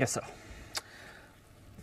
Yes sir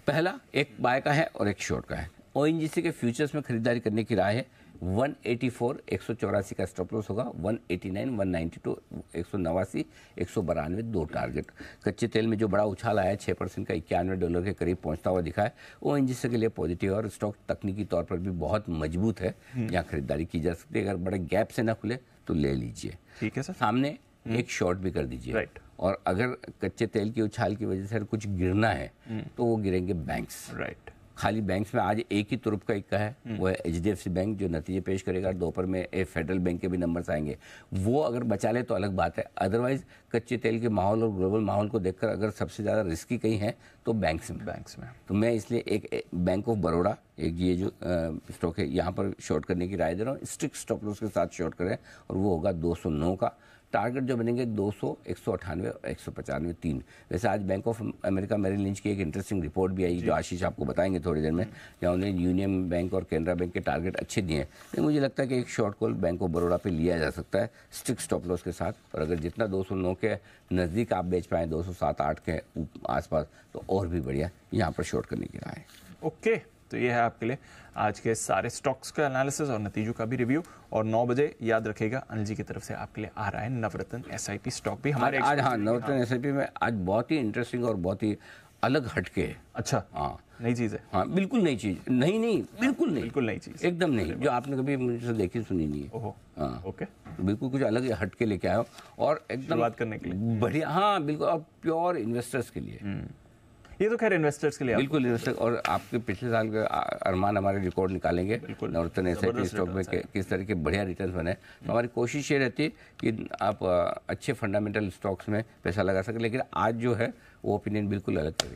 पहला एक bye का है और एक शॉर्ट का है ओ के फ्यूचर्स में खरीदारी करने की राय है 184 एक सौ चौरासी का स्टॉप लॉस होगा 189 192 एक सौ नवासी एक सौ बारानवे दो टारगेट कच्चे तेल में जो बड़ा उछाल आया छः परसेंट का इक्यानवे डॉलर के करीब पहुंचता हुआ दिखा है वो एनजीसी के लिए पॉजिटिव है और स्टॉक तकनीकी तौर पर भी बहुत मजबूत है हम्म। यहाँ खरीदारी की जा सकती है अगर बड़े गैप से ना खुले तो ले लीजिए ठीक है सर सामने हम्म। एक शॉर्ट भी कर दीजिए राइट और अगर कच्चे तेल की उछाल की वजह से अगर कुछ गिरना है हम्म। तो वो गिरेंगे बैंक्स राइट खाली बैंक्स में आज एक ही तुरुप का इक्का है हम्म। वो है एच बैंक जो नतीजे पेश करेगा दोपहर में ए फेडरल बैंक के भी नंबर्स आएंगे वो अगर बचा ले तो अलग बात है अदरवाइज कच्चे तेल के माहौल और ग्लोबल माहौल को देखकर अगर सबसे ज़्यादा रिस्की कहीं है तो बैंक्स में बैंक्स में तो मैं इसलिए एक बैंक ऑफ बड़ौड़ा एक ये जो स्टॉक है यहाँ पर शॉर्ट करने की राय दे रहा हूँ स्ट्रिक्ट स्टॉप लॉस के साथ शॉर्ट करें और वो होगा दो का टारगेट जो बनेंगे 200, एक सौ अठानवे और एक सौ पचानवे तीन वैसे आज bank of America Merrill Lynch की एक इंटरेस्टिंग रिपोर्ट भी आई जो आशीष आपको बताएंगे थोड़ी देर में हम्म। जहाँ उन्होंने यूनियन बैंक और केनरा बैंक के टारगेट अच्छे दिए हैं लेकिन मुझे लगता है कि एक short call bank of Baroda पर लिया जा सकता है स्ट्रिक स्टॉप लॉस के साथ और अगर जितना दो के नज़दीक आप बेच पाएँ दो सौ के आसपास तो और भी बढ़िया यहाँ पर शॉर्ट करने की राय ओके okay. तो ये है आपके लिए आज के सारे स्टॉक्स का एनालिसिस और नतीजों का भी रिव्यू और नौ बजे याद रखेगा अनिल जी की तरफ से आपके लिए आ रहा है नवरत्न एस स्टॉक भी हमारे आज हाँ नवरत्न एस हाँ। में आज बहुत ही इंटरेस्टिंग और बहुत ही अलग हटके है अच्छा हाँ नई चीज़ है हाँ बिल्कुल नई चीज़ नहीं नहीं बिल्कुल नहीं बिल्कुल नई चीज़ एकदम नहीं जो आपने कभी मुझे देखी सुनी नहीं है हाँ। ओके तो बिल्कुल कुछ अलग हटके लेके आयो और एकदम बात करने के लिए बढ़िया हाँ बिल्कुल और प्योर इन्वेस्टर्स के लिए हम्म। ये तो खैर इन्वेस्टर्स के लिए बिल्कुल इन्वेस्टर और आपके पिछले साल के अरमान हमारे रिकॉर्ड निकालेंगे नॉर्थन एस स्टॉक में किस तरह के बढ़िया रिटर्न बने हम्म। तो हमारी कोशिश ये रहती है कि आप अच्छे फंडामेंटल स्टॉक्स में पैसा लगा सकें लेकिन आज जो है वो ओपिनियन बिल्कुल अलग